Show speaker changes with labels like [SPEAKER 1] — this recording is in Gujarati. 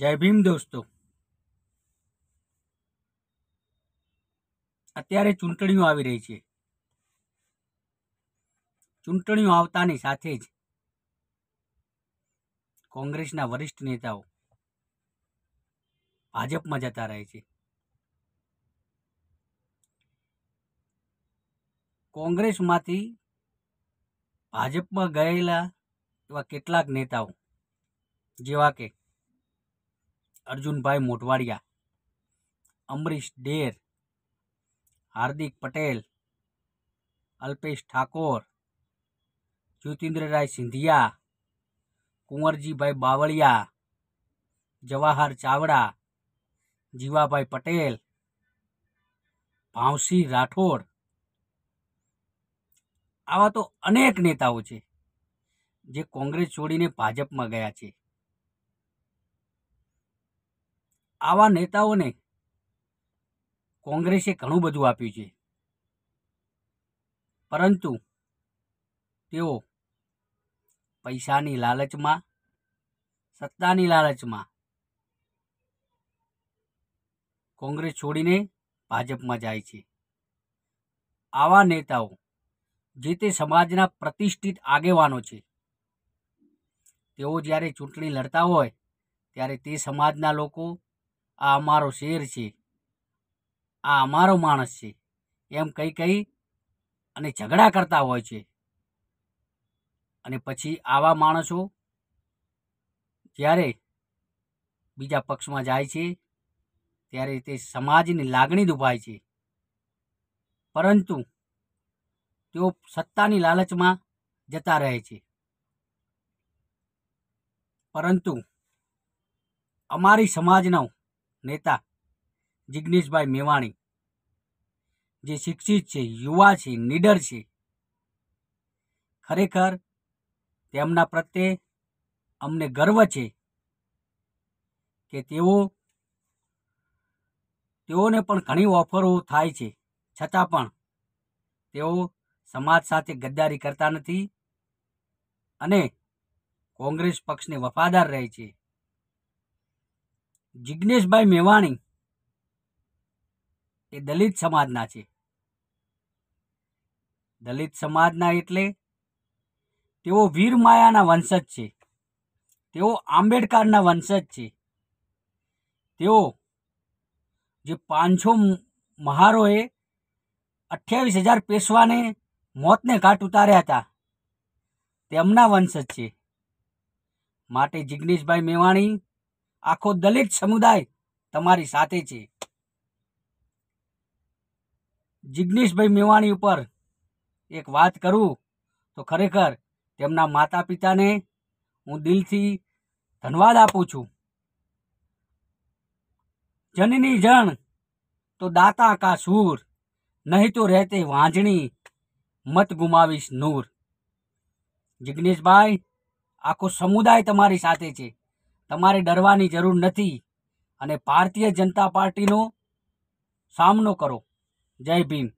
[SPEAKER 1] જય ભીમ દોસ્તો અત્યારે ચૂંટણીઓ આવી રહી છે ચૂંટણીઓ આવતાની સાથે જ કોંગ્રેસના વરિષ્ઠ નેતાઓ ભાજપમાં જતા રહે છે કોંગ્રેસમાંથી ભાજપમાં ગયેલા એવા કેટલાક નેતાઓ જેવા કે અર્જુનભાઈ મોઢવાડિયા અમરીશ ડેર હાર્દિક પટેલ અલ્પેશ ઠાકોર જ્યોતિન્દ્રરાય સિંધિયા કુંવરજીભાઈ બાવળિયા જવાહર ચાવડા જીવાભાઈ પટેલ ભાવસી રાઠોડ આવા તો અનેક નેતાઓ છે જે કોંગ્રેસ છોડીને ભાજપમાં ગયા છે આવા નેતાઓને કોંગ્રેસે ઘણું બધું આપ્યું છે પરંતુ તેઓ પૈસાની લાલચમાં સત્તાની લાલચમાં કોંગ્રેસ છોડીને ભાજપમાં જાય છે આવા નેતાઓ જે તે સમાજના પ્રતિષ્ઠિત આગેવાનો છે તેઓ જ્યારે ચૂંટણી લડતા હોય ત્યારે તે સમાજના લોકો આ અમારો શેર છે આ અમારો માણસ છે એમ કહી કહી અને ઝઘડા કરતા હોય છે અને પછી આવા માણસો જ્યારે બીજા પક્ષમાં જાય છે ત્યારે તે સમાજની લાગણી દુભાય છે પરંતુ તેઓ સત્તાની લાલચમાં જતા રહે છે પરંતુ અમારી સમાજનો નેતા જિગ્નેશભાઈ મેવાણી જે શિક્ષિત છે યુવા છે નીડર છે ખરેખર તેમના પ્રત્યે અમને ગર્વ છે કે તેઓ તેઓને પણ ઘણી ઓફરો થાય છે છતાં પણ તેઓ સમાજ સાથે ગદ્દારી કરતા નથી અને કોંગ્રેસ પક્ષને વફાદાર રહે છે જિજ્ઞેશભાઈ મેવાણી એ દલિત સમાજના છે દલિત સમાજના એટલે તેઓ વીરમાયાના વંશજ છે તેઓ આંબેડકરના વંશજ છે તેઓ જે પાંચસો મહારોએ અઠ્યાવીસ હજાર પેશવાને મોતને ઘાટ ઉતાર્યા હતા તેમના વંશજ છે માટે જિજ્ઞેશભાઈ મેવાણી આખો દલિત સમુદાય તમારી સાથે છે જિગ્નેશભાઈ મેવાણી ઉપર એક વાત કરું તો ખરેખર તેમના માતા પિતાને હું દિલથી ધન્યવાદ આપું છું જનની જણ તો દાતા કા સૂર નહીં તો રહેતે વાંજણી મત ગુમાવીશ નૂર જિગ્નેશભાઈ આખો સમુદાય તમારી સાથે છે તમારે ડરવાની જરૂર નથી અને ભારતીય જનતા પાર્ટીનો સામનો કરો જય ભીમ